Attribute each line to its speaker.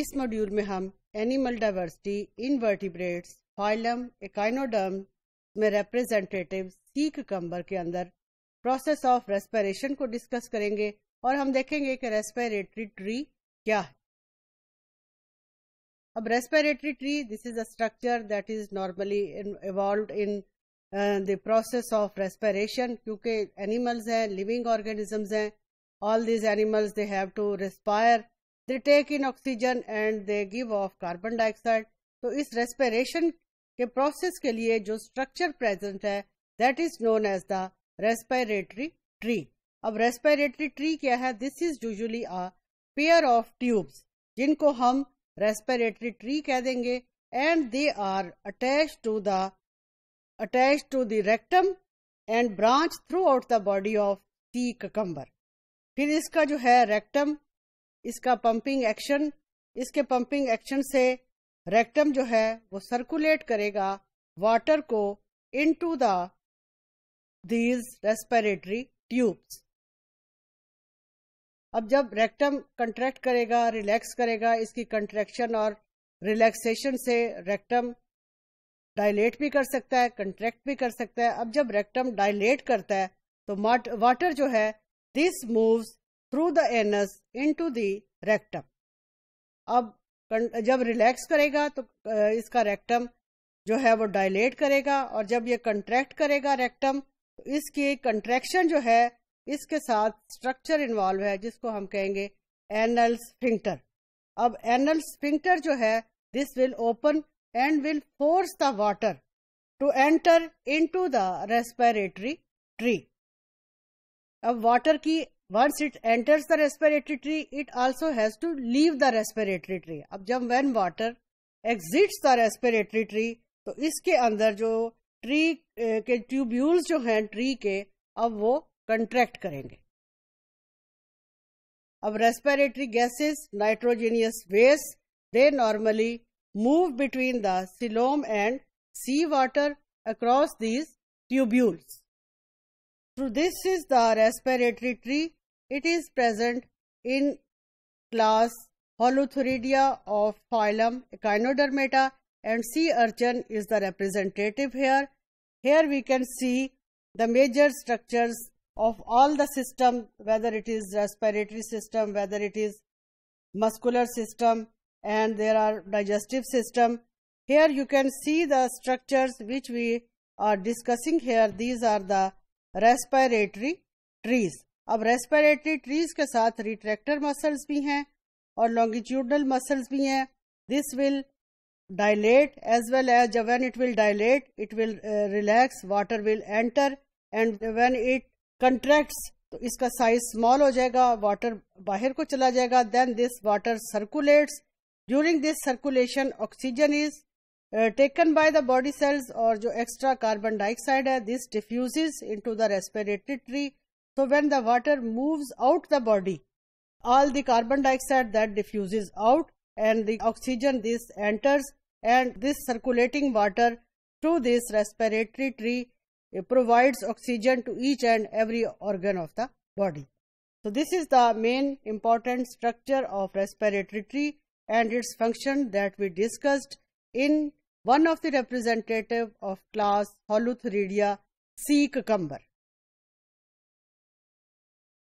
Speaker 1: इस मॉड्यूल में हम animal diversity vertebrates phylum echinoderm में रिप्रेजेंटेटिव सी कम्बर के अंदर प्रोसेस ऑफ रेस्पिरेशन को डिस्कस करेंगे और हम देखेंगे कि रेस्पिरेटरी ट्री क्या है अब respiratory tree this is a structure that is normally involve in the process of respiration क्योंकि एनिमल्स हैं लिविंग ऑर्गेनिजम्स हैं all these animals they have to respire they take in oxygen and they give off carbon dioxide तो इस respiration के process के लिए जो structure present है that is known as the respiratory tree अब रेस्पिरेटरी ट्री क्या है this is usually a pair of tubes जिनको हम रेस्पिरेटरी ट्री कह देंगे and they are attach to the attach to the rectum and branch throughout the body of sea cucumber फिर इसका जो है रेक्टम इसका पंपिंग एक्शन इसके पंपिंग एक्शन से रेक्टम जो है वो सर्कुलेट करेगा वाटर को into the these respiratory tubes अब जब रेक्टम कंट्रैक्ट करेगा रिलैक्स करेगा इसकी कंट्रैक्शन और रिलैक्सेशन से रेक्टम डायलेट भी कर सकता है कंट्रैक्ट भी कर सकता है अब जब रेक्टम डायलेट करता है तो वाटर जो है this moves through the anus to the rectum अब जब रिलैक्स करेगा तो इसका रेक्टम जो है वो डायलेट करेगा और जब ये कंट्रैक्ट करेगा रेक्टम तो इसकी कंट्रेक्शन जो है इसके साथ स्ट्रक्चर इन्वॉल्व है जिसको हम कहेंगे एनल स्फिंक्टर अब एनल स्फिंक्टर जो है this will open and will force the water to enter into the respiratory tree अब वाटर की once it enters the respiratory tree it also has to leave the respiratory tree ab when water exits the respiratory tree so iske andar jo tree ke tubules jo hain tree ke ab contract karenge ab respiratory gases nitrogenous waste they normally move between the xylem and sea water across these tubules through this is the respiratory tree it is present in class Holothuridia of phylum Echinodermata and sea urchin is the representative here. Here we can see the major structures of all the system whether it is respiratory system, whether it is muscular system and there are digestive system. Here you can see the structures which we are discussing here. These are the respiratory trees. अब respiratory trees के साथ retractor muscles भी हैं और longitudinal muscles भी हैं this will dilate as well as when it will dilate it will relax water will enter and when it contract तो इसका साइज स्मॉल हो जाएगा वाटर बाहर को चला जाएगा then this water circulates during this circulation oxygen is taken by the body cells और जो एक्स्ट्रा कार्बन डाइऑक्साइड है this diffuse into the respiratory tree So when the water moves out the body, all the carbon dioxide that diffuses out and the oxygen this enters and this circulating water through this respiratory tree provides oxygen to each and every organ of the body. So this is the main important structure of respiratory tree and its function that we discussed in one of the representative of class Holothuridia sea cucumber.